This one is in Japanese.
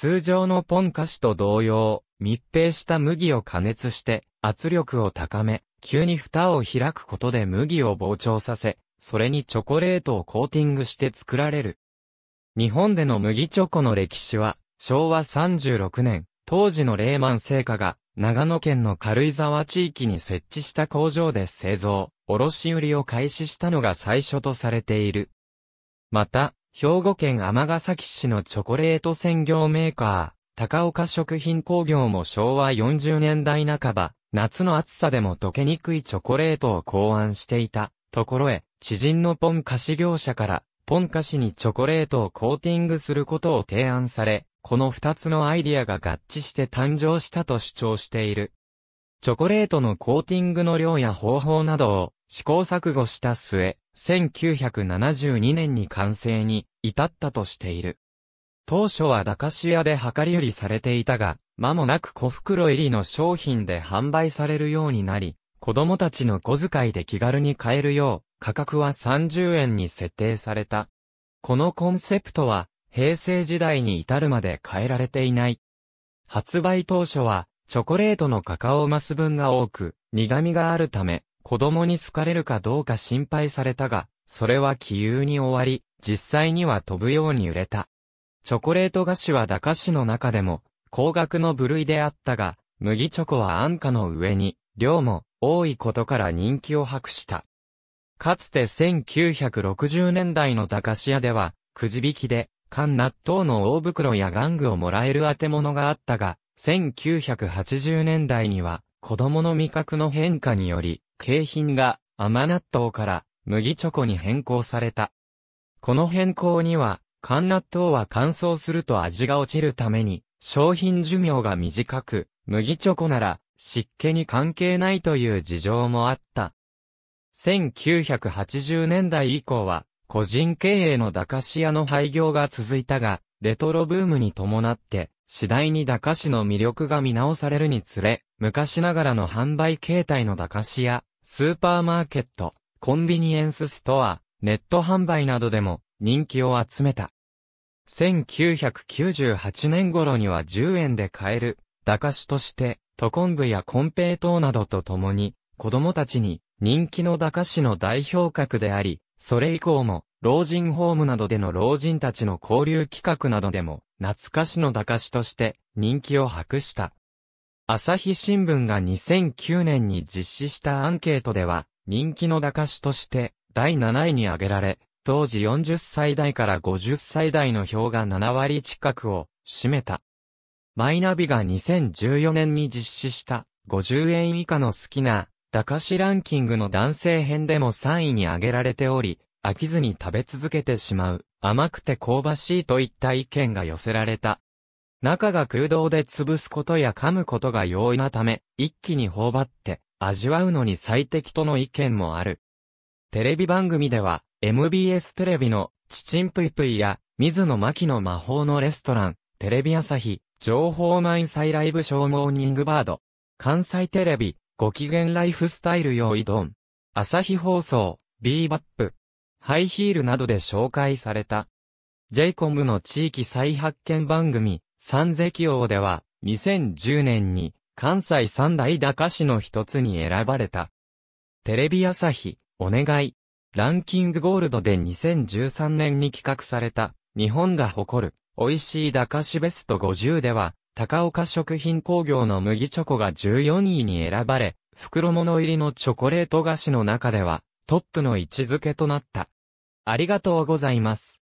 通常のポン菓子と同様、密閉した麦を加熱して、圧力を高め、急に蓋を開くことで麦を膨張させ、それにチョコレートをコーティングして作られる。日本での麦チョコの歴史は、昭和36年、当時のレーマン製菓が、長野県の軽井沢地域に設置した工場で製造、卸売りを開始したのが最初とされている。また、兵庫県尼崎市のチョコレート専業メーカー、高岡食品工業も昭和40年代半ば、夏の暑さでも溶けにくいチョコレートを考案していたところへ、知人のポン菓子業者から、ポン菓子にチョコレートをコーティングすることを提案され、この二つのアイディアが合致して誕生したと主張している。チョコレートのコーティングの量や方法などを試行錯誤した末、1972年に完成に至ったとしている。当初は駄菓子屋で量り売りされていたが、間もなく小袋入りの商品で販売されるようになり、子供たちの小遣いで気軽に買えるよう、価格は30円に設定された。このコンセプトは、平成時代に至るまで変えられていない。発売当初は、チョコレートのカカオマス分が多く、苦味があるため、子供に好かれるかどうか心配されたが、それは気有に終わり、実際には飛ぶように売れた。チョコレート菓子は駄菓子の中でも、高額の部類であったが、麦チョコは安価の上に、量も多いことから人気を博した。かつて1960年代の駄菓子屋では、くじ引きで、缶納豆の大袋や玩具をもらえる当て物があったが、1980年代には、子供の味覚の変化により、景品が甘納豆から麦チョコに変更された。この変更には、缶納豆は乾燥すると味が落ちるために、商品寿命が短く、麦チョコなら湿気に関係ないという事情もあった。1980年代以降は、個人経営の駄菓子屋の廃業が続いたが、レトロブームに伴って、次第に駄菓子の魅力が見直されるにつれ、昔ながらの販売形態の駄菓子屋、スーパーマーケット、コンビニエンスストア、ネット販売などでも人気を集めた。1998年頃には10円で買える、駄菓子として、トコンブやコンペイトーなどと共に、子供たちに人気の駄菓子の代表格であり、それ以降も、老人ホームなどでの老人たちの交流企画などでも、懐かしの駄菓子として人気を博した。朝日新聞が2009年に実施したアンケートでは、人気の駄菓子として第7位に挙げられ、当時40歳代から50歳代の票が7割近くを占めた。マイナビが2014年に実施した50円以下の好きな駄菓子ランキングの男性編でも3位に挙げられており、飽きずに食べ続けてしまう、甘くて香ばしいといった意見が寄せられた。中が空洞で潰すことや噛むことが容易なため、一気に頬張って味わうのに最適との意見もある。テレビ番組では、MBS テレビのチチンプイプイや、水野真紀の魔法のレストラン、テレビ朝日、情報満載ライブショーモーニングバード、関西テレビ、ご機嫌ライフスタイル用意ドン、朝日放送、ビーバップ、ハイヒールなどで紹介された。ジェイコムの地域再発見番組、三石王では、2010年に、関西三大打歌詞の一つに選ばれた。テレビ朝日、お願い。ランキングゴールドで2013年に企画された、日本が誇る、美味しい駄菓子ベスト50では、高岡食品工業の麦チョコが14位に選ばれ、袋物入りのチョコレート菓子の中では、トップの位置づけとなった。ありがとうございます。